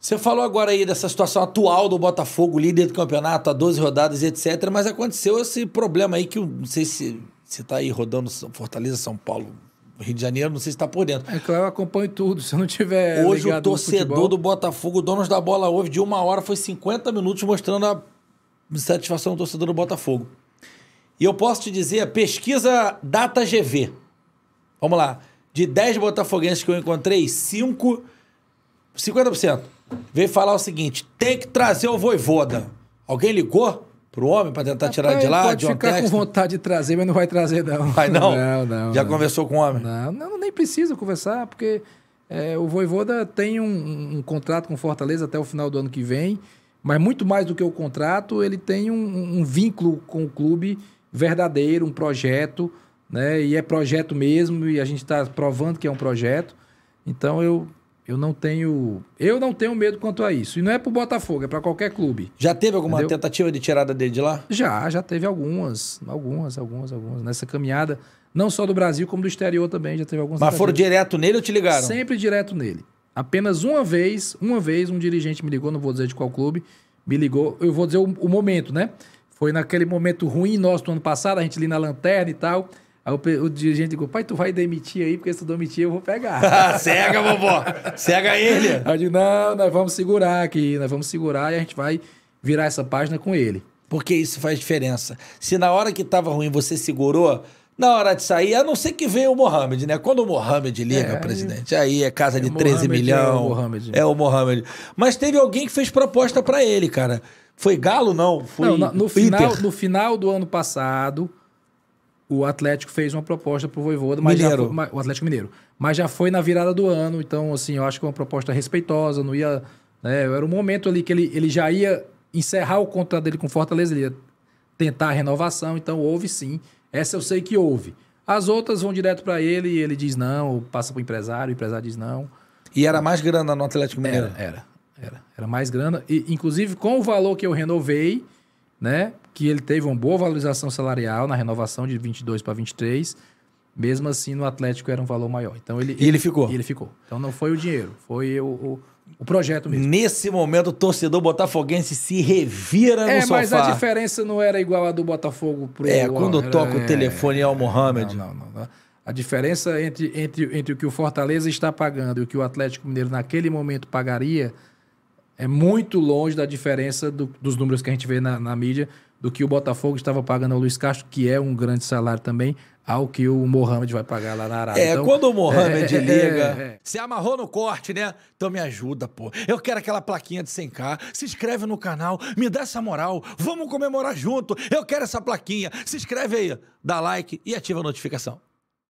Você falou agora aí dessa situação atual do Botafogo, líder do campeonato, a 12 rodadas, etc. Mas aconteceu esse problema aí que eu não sei se você está aí rodando Fortaleza, São Paulo, Rio de Janeiro, não sei se está por dentro. É claro, eu acompanho tudo. Se eu não tiver. Hoje o torcedor do Botafogo, donos da bola houve de uma hora, foi 50 minutos mostrando a satisfação do torcedor do Botafogo. E eu posso te dizer, pesquisa Data GV. Vamos lá. De 10 botafoguenses que eu encontrei, 5. 50% veio falar o seguinte: tem que trazer o voivoda. Alguém ligou pro homem para tentar Rapaz, tirar de lá? Pode de ficar testa? com vontade de trazer, mas não vai trazer, não. Vai não? Não, não. Já não. conversou com o homem? Não, não, nem precisa conversar, porque é, o voivoda tem um, um contrato com Fortaleza até o final do ano que vem. Mas muito mais do que o contrato, ele tem um, um, vínculo com o clube verdadeiro, um projeto, né? E é projeto mesmo, e a gente está provando que é um projeto. Então eu eu não tenho, eu não tenho medo quanto a isso. E não é pro Botafogo, é para qualquer clube. Já teve alguma entendeu? tentativa de tirada dele de lá? Já, já teve algumas, algumas, algumas, algumas nessa caminhada, não só do Brasil como do exterior também, já teve algumas. Mas foram direto nele ou te ligaram? Sempre direto nele. Apenas uma vez, uma vez um dirigente me ligou, não vou dizer de qual clube, me ligou, eu vou dizer o, o momento, né? Foi naquele momento ruim nosso do ano passado, a gente ali na lanterna e tal. Aí o, o dirigente ligou, pai, tu vai demitir aí, porque se tu demitir eu vou pegar. Ah, cega, vovó! Cega ele! Aí eu digo, não, nós vamos segurar aqui, nós vamos segurar e a gente vai virar essa página com ele. Porque isso faz diferença. Se na hora que tava ruim você segurou, na hora de sair, a não ser que venha o Mohamed, né? Quando o Mohamed liga, é, presidente, aí é casa é de 13 Mohamed, É o, Mohamed. é o Mohamed. Mas teve alguém que fez proposta para ele, cara. Foi Galo, não? Foi não, no, no final, no final do ano passado, o Atlético fez uma proposta pro Voivoda, mas Mineiro. Foi, o Atlético Mineiro. Mas já foi na virada do ano, então assim, eu acho que é uma proposta respeitosa, não ia, né, era um momento ali que ele, ele já ia encerrar o contrato dele com Fortaleza, ele ia tentar a renovação, então houve sim. Essa eu sei que houve. As outras vão direto para ele e ele diz não, passa pro empresário, o empresário diz não. E era mais grana no Atlético Mineiro? Era, era. Era, era mais grana e inclusive com o valor que eu renovei, né? Que ele teve uma boa valorização salarial na renovação de 22 para 23. Mesmo assim, no Atlético era um valor maior. Então ele, e ele, ficou. ficou. ele ficou. Então não foi o dinheiro, foi o, o, o projeto mesmo. Nesse momento, o torcedor botafoguense se revira é, no sofá. É, mas a diferença não era igual a do Botafogo pro... É, quando toca o é. telefone ao é, Mohamed. Não, não, não, a diferença entre, entre, entre o que o Fortaleza está pagando e o que o Atlético Mineiro naquele momento pagaria é muito longe da diferença do, dos números que a gente vê na, na, mídia do que o Botafogo estava pagando ao Luiz Castro, que é um grande salário também, ao que o Mohamed vai pagar lá na Arábia. É, então, quando o Mohamed é, é liga, é, é. amarrou no corte, né? Então me ajuda, pô. Eu quero aquela plaquinha de 100k. Se inscreve no canal, me dá essa moral. Vamos comemorar junto. Eu quero essa plaquinha. Se inscreve aí, dá like e ativa a notificação.